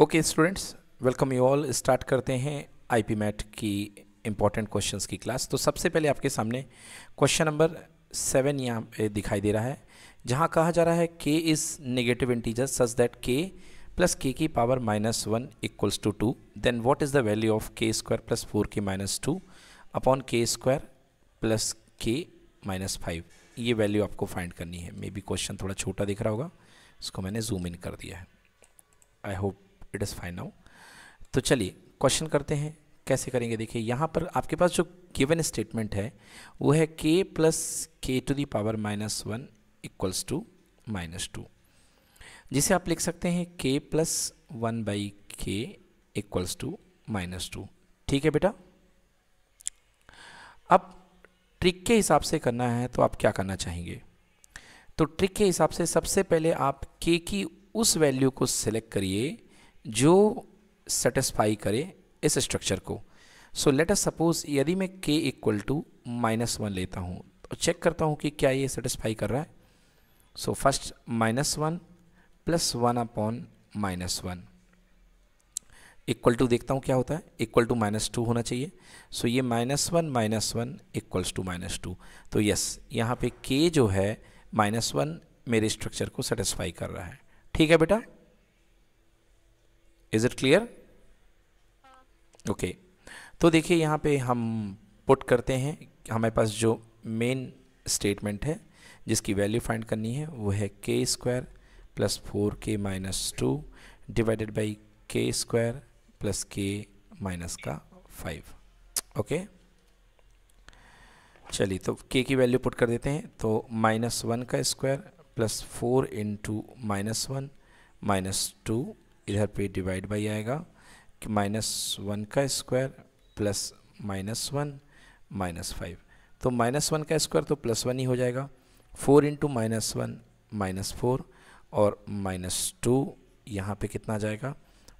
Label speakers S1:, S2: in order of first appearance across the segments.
S1: Okay students welcome you all start करते हैं I MAT की इम्पॉर्टेंट क्वेश्चंस की क्लास तो सबसे पहले आपके सामने क्वेश्चन नंबर सेवन यहाँ पे दिखाई दे रहा है जहाँ कहा जा रहा है K is negative integer such that K plus K की power minus one equals to two then what is the value of K square plus four K minus two upon K square plus K minus five ये वैल्यू आपको find करनी है may be question थोड़ा छोटा दिख रहा होगा इसको मैंने जूम इन कर दिया है I hope it is fine now तो चलिए क्वेश्चन करते हैं कैसे करेंगे देखिए यहाँ पर आपके पास जो गिवन स्टेटमेंट है वो है K plus K to the power minus one equals to minus two जिसे आप लिख सकते हैं K plus one by K equals to minus two ठीक है बेटा अब ट्रिक के हिसाब से करना है तो आप क्या करना चाहेंगे तो ट्रिक के हिसाब से सबसे पहले आप के की उस वैल्यू को सिलेक्ट करिए जो सेटिस्फाई करे इस स्ट्रक्चर को सो लेट अस सपोज यदि मैं k equal to minus one लेता हूँ तो चेक करता हूँ कि क्या ये सेटिस्फाई कर रहा है so first minus one plus one upon minus one equal to देखता हूँ क्या होता है इक्वल टू माइनस टू होना चाहिए सो so, ये minus one minus one equals to minus two तो यस यहाँ पे के जो है माइनस वन मेरे स्ट्रक्चर को सेटिस्फाई कर रहा है ठीक है बेटा इज इट क्लियर ओके तो देखिए यहाँ पे हम पुट करते हैं हमारे पास जो मेन स्टेटमेंट है जिसकी वैल्यू फाइंड करनी है वो है K square plus four K minus two divided by K square plus K minus का फाइव ओके चलिए तो के की वैल्यू पुट कर देते हैं तो माइनस वन का square plus four into minus one minus two इधर पे डिवाइड बाई आएगा कि माइनस वन का square plus minus one minus five तो माइनस वन का स्क्वायर तो प्लस वन ही हो जाएगा four into minus one minus four और माइनस टू यहाँ पर कितना जाएगा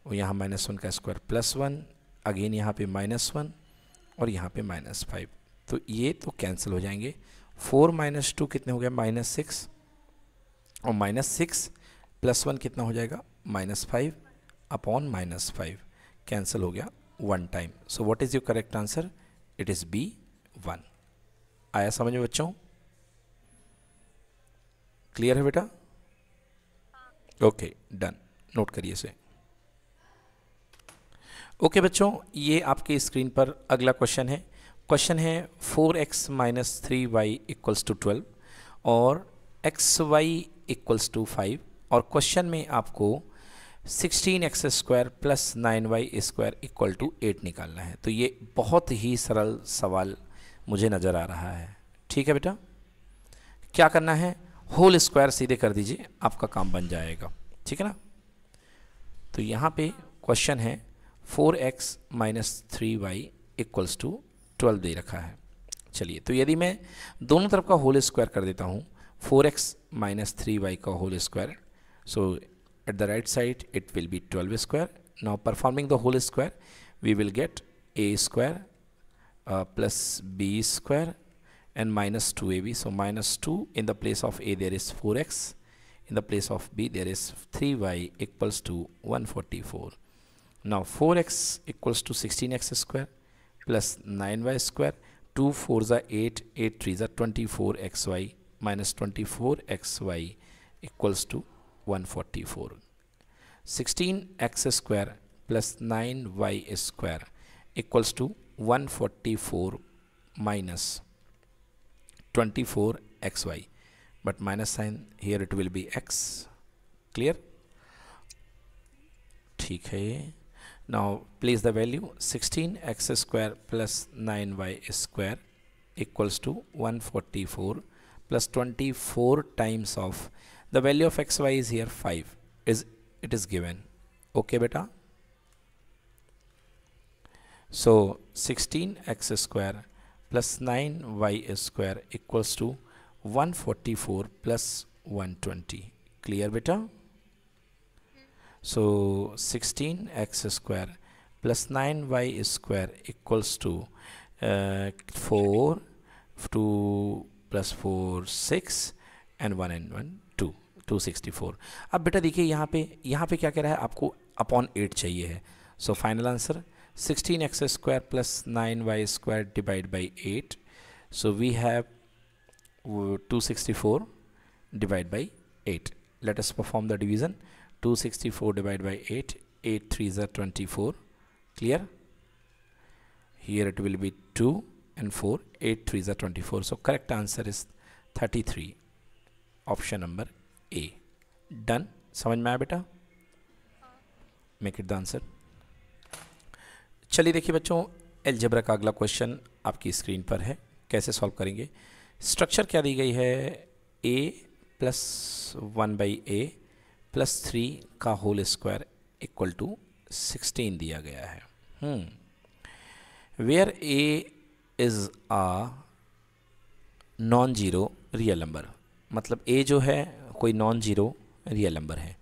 S1: और यहाँ माइनस वन का स्क्वायर प्लस वन अगेन यहाँ पे माइनस वन और यहाँ पे माइनस फाइव तो ये तो कैंसिल हो जाएंगे फोर माइनस टू कितने हो गया माइनस सिक्स और माइनस सिक्स प्लस वन कितना हो जाएगा minus five upon minus five cancel हो गया one time so what is your correct answer it is B one आया समझ में बच्चों क्लियर है बेटा ओके डन नोट करिए इसे ओके बच्चों ये आपके स्क्रीन पर अगला क्वेश्चन है क्वेश्चन है four X minus three Y equals to twelve और X Y equals to five और क्वेश्चन में आपको sixteen X square plus nine Y square equal to eight निकालना है तो ये बहुत ही सरल सवाल मुझे नज़र आ रहा है ठीक है बेटा क्या करना है होल स्क्वायर सीधे कर दीजिए आपका काम बन जाएगा ठीक है ना तो यहाँ पे क्वेश्चन है four X minus three Y equals to twelve दे रखा है चलिए तो यदि मैं दोनों तरफ का होल स्क्वायर कर देता हूँ four X minus three Y का whole square so at the right side it will be 12 square now performing the whole square we will get a square uh, plus b square and minus 2ab so minus 2 in the place of a there is 4x in the place of b there is 3y equals to 144 now 4x equals to 16x square plus 9y square 2 4s are 8 8 3s are 24xy minus 24xy equals to 144 16x square plus 9y square equals to 144 minus 24xy but minus sign here it will be x clear ठीक now place the value 16x square plus 9y square equals to 144 plus 24 times of the value of xy is here 5 is it is given okay beta so 16x square plus 9y square equals to 144 plus 120 clear beta so 16x square plus 9y square equals to uh, 4 2 plus 4 6 and 1 and 1 two sixty four अब बेटा देखिए यहाँ पे यहाँ पे क्या कह रहा है आपको अपॉन एट चाहिए है so final answer sixteen X square plus nine Y square divide by eight so we have two sixty four divide by eight let's perform the division two sixty four divide by eight eight three ज़र twenty four clear here it will be two and four eight three ज़र twenty four so correct answer is thirty three option number A done समझ में आया बेटा make it the answer चलिए देखिए बच्चों algebra का अगला क्वेश्चन आपकी स्क्रीन पर है कैसे सॉल्व करेंगे स्ट्रक्चर क्या दी गई है A plus one by A plus three का whole square equal to sixteen दिया गया है where A is a non zero real number मतलब ए जो है कोई नॉन ज़ीरो रियल नंबर है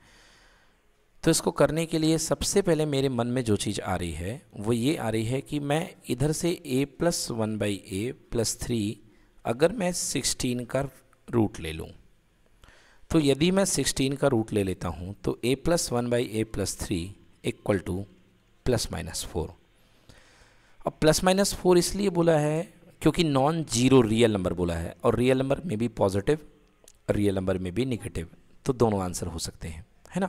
S1: तो इसको करने के लिए सबसे पहले मेरे मन में जो चीज़ आ रही है वो ये आ रही है कि मैं इधर से A plus one by A plus three अगर मैं सिक्सटीन का रूट ले लूँ तो यदि मैं सिक्सटीन का रूट ले लेता हूँ तो A plus one by A plus three equal to plus minus four अब प्लस माइनस फोर इसलिए बोला है क्योंकि नॉन जीरो रियल नंबर बोला है और रियल नंबर में भी पॉजिटिव रियल नंबर में भी निगेटिव तो दोनों आंसर हो सकते हैं है ना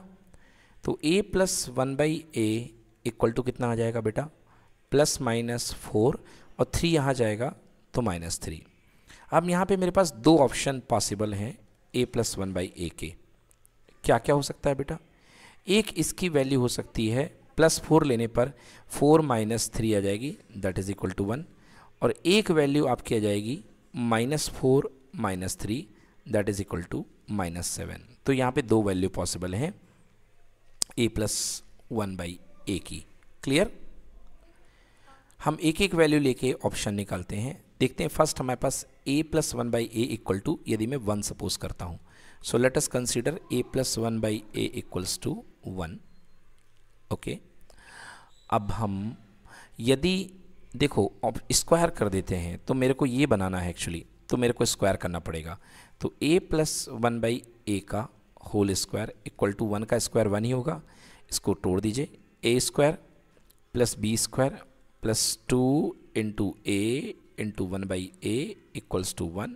S1: तो A plus one by A equal to कितना आ जाएगा बेटा प्लस माइनस फोर और थ्री यहाँ जाएगा तो माइनस थ्री अब यहाँ पे मेरे पास दो ऑप्शन पॉसिबल हैं A plus one by A के क्या क्या हो सकता है बेटा एक इसकी वैल्यू हो सकती है प्लस फोर लेने पर फोर माइनस थ्री आ जाएगी that is equal to one और एक वैल्यू आपकी आ जाएगी minus four minus three that is equal to minus seven तो यहाँ पे दो वैल्यू पॉसिबल हैं A plus one by A की क्लियर हम एक एक वैल्यू लेके ऑप्शन निकालते हैं देखते हैं फर्स्ट हमारे पास A plus one by A equal to यदि मैं वन सपोज करता हूँ so let us consider A plus one by A equals to one okay अब हम यदि देखो स्क्वायर कर देते हैं तो मेरे को ये बनाना है एक्चुअली तो मेरे को स्क्वायर करना पड़ेगा तो a plus one by A का whole square equal to one का स्क्वायर वन ही होगा इसको तोड़ दीजिए A square plus B square plus two into A into one by A equals to one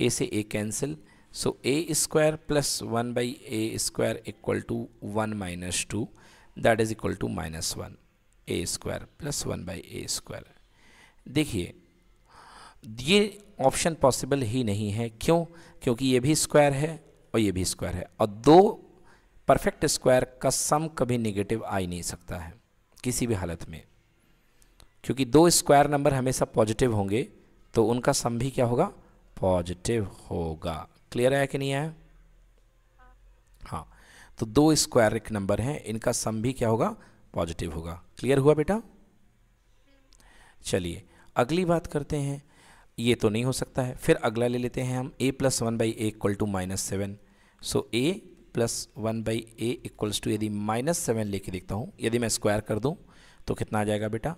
S1: A से A cancel so A square plus one by A square equal to one minus two that is equal to minus one A square plus one by A square देखिए ये option possible ही नहीं है क्यों क्योंकि ये भी square है और ये भी स्क्वायर है और दो परफेक्ट स्क्वायर का सम कभी नेगेटिव आ ही नहीं सकता है किसी भी हालत में क्योंकि दो स्क्वायर नंबर हमेशा पॉजिटिव होंगे तो उनका सम भी क्या होगा पॉजिटिव होगा क्लियर है कि नहीं है हाँ तो दो स्क्वायर एक नंबर हैं इनका सम भी क्या होगा पॉजिटिव होगा क्लियर हुआ बेटा चलिए अगली बात करते हैं ये तो नहीं हो सकता है फिर अगला ले लेते हैं हम A plus one by A equal to minus seven so A plus one by A equals to यदि माइनस सेवन लेके देखता हूँ यदि मैं स्क्वायर कर दूँ तो कितना आ जाएगा बेटा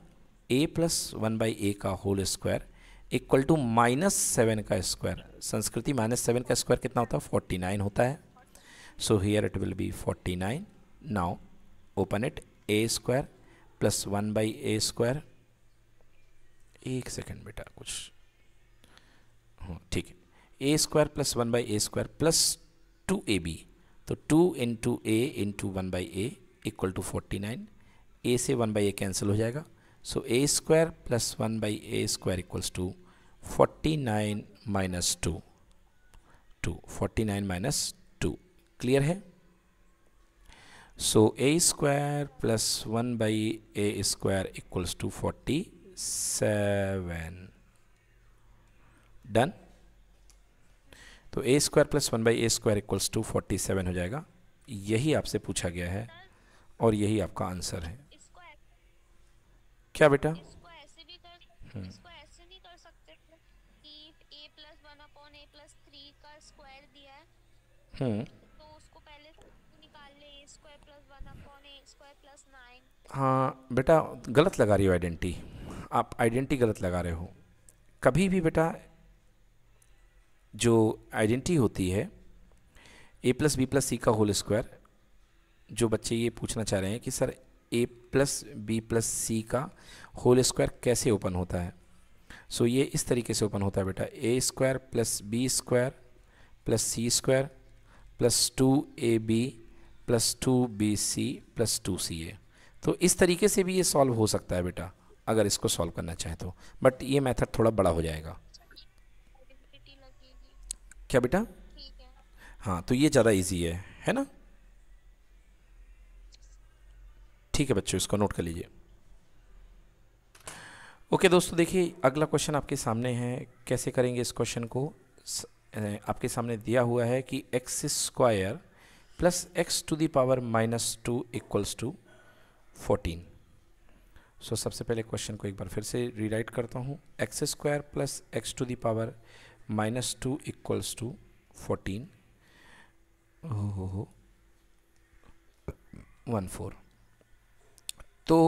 S1: A plus one by A का whole square equal to minus seven का स्क्वायर संस्कृति माइनस सेवन का स्क्वायर कितना होता है फोर्टी नाइन होता है so here it will be forty nine now open it A square plus one by A square एक सेकेंड बेटा कुछ हाँ, ठीक है A square plus one by A square plus two A B तो two into A into one by A equal to forty nine A से one by A cancel हो जाएगा so A square plus one by A square equals to forty nine minus two two forty nine minus two clear है so A square plus one by A square equals to forty seven done तो A square plus one by A square equals to forty seven हो जाएगा यही आपसे पूछा गया है और यही आपका आंसर है क्या बेटा हम्म। हम्म। हाँ बेटा गलत लगा रही हो आइडेंटिटी आप आइडेंटिटी गलत लगा रहे हो कभी भी बेटा जो आइडेंटिटी होती है A plus B plus C का होल स्क्वायर जो बच्चे ये पूछना चाह रहे हैं कि sir A plus B plus C का होल स्क्वायर कैसे ओपन होता है सो so, ये इस तरीके से ओपन होता है बेटा A square plus B square plus C square plus two A B plus two B C plus two C A तो इस तरीके से भी ये सॉल्व हो सकता है बेटा अगर इसको सॉल्व करना चाहे तो बट ये मेथड थोड़ा बड़ा हो जाएगा क्या बेटा हाँ तो ये ज़्यादा इजी है है ना ठीक है बच्चों इसको नोट कर लीजिए ओके दोस्तों देखिए अगला क्वेश्चन आपके सामने है कैसे करेंगे इस क्वेश्चन को आपके सामने दिया हुआ है कि X square plus X to the power minus two equals to fourteen so सबसे पहले क्वेश्चन को एक बार फिर से रीराइट करता हूँ x square plus X to the power minus two equals to fourteen हो हो वन फोर तो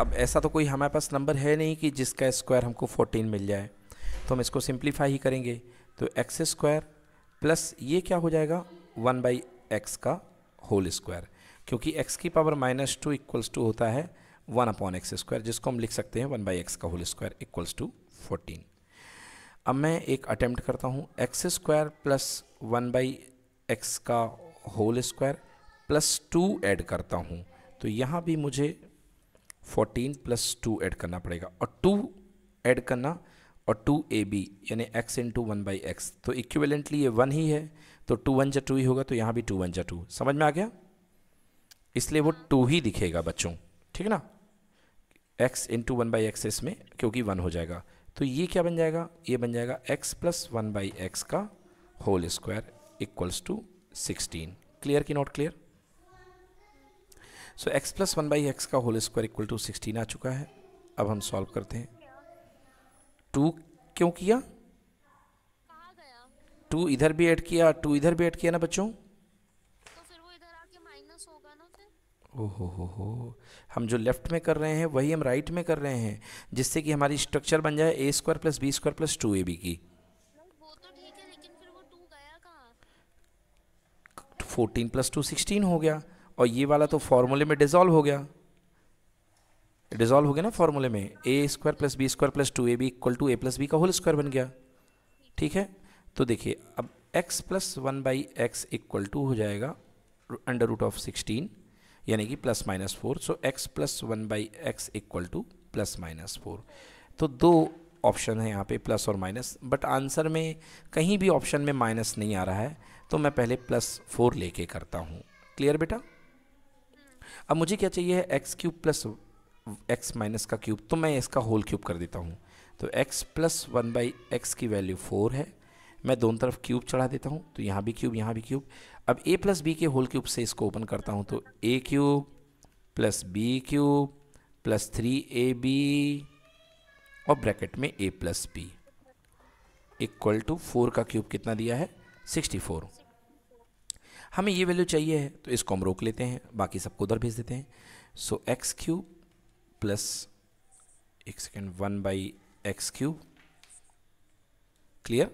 S1: अब ऐसा तो कोई हमारे पास नंबर है नहीं कि जिसका स्क्वायर हमको फोर्टीन मिल जाए तो हम इसको सिंप्लीफाई ही करेंगे तो एक्स स्क्वायर प्लस ये क्या हो जाएगा वन बाई एक्स का होल स्क्वायर क्योंकि एक्स की power minus two equals to होता है वन अपॉन एक्स स्क्वायर जिसको हम लिख सकते हैं वन बाई एक्स का whole square equals to fourteen अब मैं एक अटैम्प्ट करता हूँ x square plus one by x का whole square plus two add करता हूँ तो यहाँ भी मुझे फोर्टीन प्लस टू ऐड करना पड़ेगा और टू ऐड करना और टू ए बी यानी x into one by x तो इक्विवेलेंटली ये वन ही है तो टू वन जा टू ही होगा तो यहाँ भी टू वन जा टू समझ में आ गया इसलिए वो टू ही दिखेगा बच्चों ठीक है ना x into one by x इसमें क्योंकि वन हो जाएगा तो ये क्या बन जाएगा ये बन जाएगा x plus one by x का whole square equals to sixteen clear की not clear so x plus one by x का whole square equal to sixteen आ चुका है अब हम सॉल्व करते हैं टू क्यों किया टू इधर भी ऐड किया टू इधर भी ऐड किया ना बच्चों ओहो हो हो हम जो लेफ्ट में कर रहे हैं वही हम राइट में कर रहे हैं जिससे कि हमारी स्ट्रक्चर बन जाए a square plus B square plus two A b की फोर्टीन प्लस टू सिक्सटीन हो गया और ये वाला तो फॉर्मूले में डिजोल्व हो गया डिजोल्व हो गया ना फॉर्मूले में a square plus B square plus two A b equal to a plus b का होल स्क्वायर बन गया ठीक है तो देखिए अब x plus one by x equal to हो जाएगा अंडर रूट ऑफ सिक्सटीन यानी कि plus minus four so x plus one by x equal to plus minus four तो दो ऑप्शन है यहाँ पे प्लस और माइनस बट आंसर में कहीं भी ऑप्शन में माइनस नहीं आ रहा है तो मैं पहले प्लस फोर लेके करता हूँ क्लियर बेटा अब मुझे क्या चाहिए है x cube plus x minus का क्यूब तो मैं इसका होल क्यूब कर देता हूँ तो x plus one by x की वैल्यू फोर है मैं दोनों तरफ क्यूब चढ़ा देता हूँ तो यहाँ भी क्यूब यहाँ भी क्यूब अब ए प्लस बी के होल क्यूब से इसको ओपन करता हूँ तो a cube plus b cube plus three a b और ब्रैकेट में a plus b equal to four का क्यूब कितना दिया है सिक्सटी फोर हमें ये वैल्यू चाहिए है तो इसको हम रोक लेते हैं बाकी सबको उधर भेज देते हैं सो एक्स क्यूब प्लस एक second one by x cube clear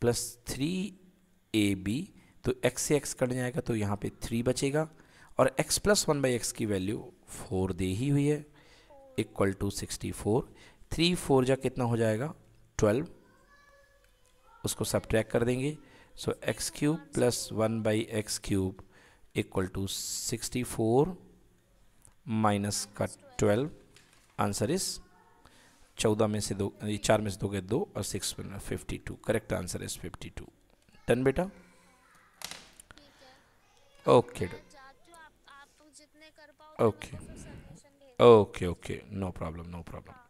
S1: plus three a B तो x से x कट जाएगा तो यहाँ पे थ्री बचेगा और x plus one by x की वैल्यू फोर दे ही हुई है equal to sixty four three four जा कितना हो जाएगा ट्वेल्व उसको सब ट्रैक कर देंगे so x cube plus one by x cube equal to sixty four minus का ट्वेल्व आंसर इज़ चौदह में से दो ये चार में से दो गए दो और सिक्स में fifty two correct answer is fifty two टन बेटा okay okay okay okay no problem no problem